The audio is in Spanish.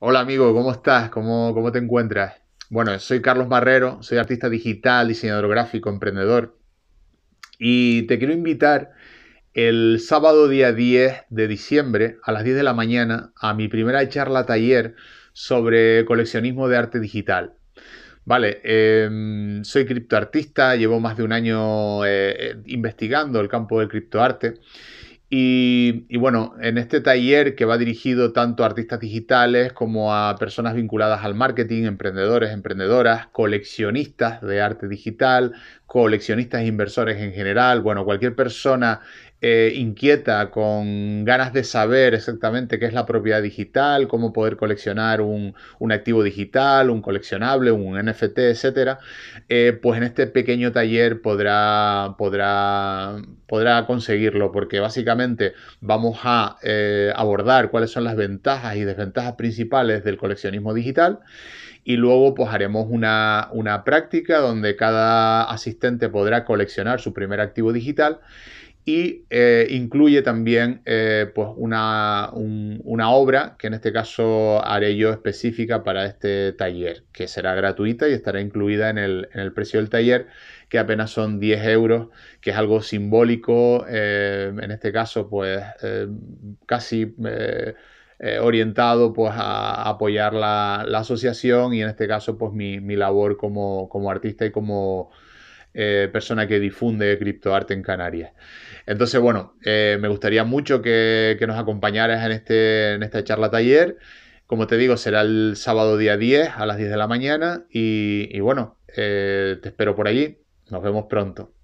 Hola amigo, ¿cómo estás? ¿Cómo, te encuentras? Bueno, soy Carlos Barrero, soy artista digital, diseñador gráfico, emprendedor. Y te quiero invitar el sábado día 10 de diciembre a las 10 de la mañana a mi primera charla taller sobre coleccionismo de arte digital. Vale, em, soy criptoartista, llevo más de un año eh, eh, investigando el campo del criptoarte y, bueno, en este taller que va dirigido tanto a artistas digitales como a personas vinculadas al marketing, emprendedores, emprendedoras, coleccionistas de arte digital, coleccionistas e inversores en general, bueno, cualquier persona eh, inquieta, con ganas de saber exactamente qué es la propiedad digital, cómo poder coleccionar un, activo digital, un coleccionable, un NFT, etcétera, eh, pues en este pequeño taller podrá, podrá, podrá conseguirlo, porque básicamente vamos a eh, abordar cuáles son las ventajas y desventajas principales del coleccionismo digital y luego pues haremos una, una, práctica donde cada asistente podrá coleccionar su primer activo digital y eh, incluye también eh, pues una, obra que en este caso haré yo específica para este taller, que será gratuita y estará incluida en el, precio del taller, que apenas son 10 euros, que es algo simbólico, eh, en este caso pues casi... orientado pues a, apoyar la, asociación y en este caso pues mi, labor como, como artista y como eh, persona que difunde criptoarte en Canarias. Entonces, bueno, eh, me gustaría mucho que, nos acompañaras en, este, en esta charla taller. Como te digo, será el sábado día 10 a las 10 de la mañana y, bueno, eh, te espero por allí. Nos vemos pronto.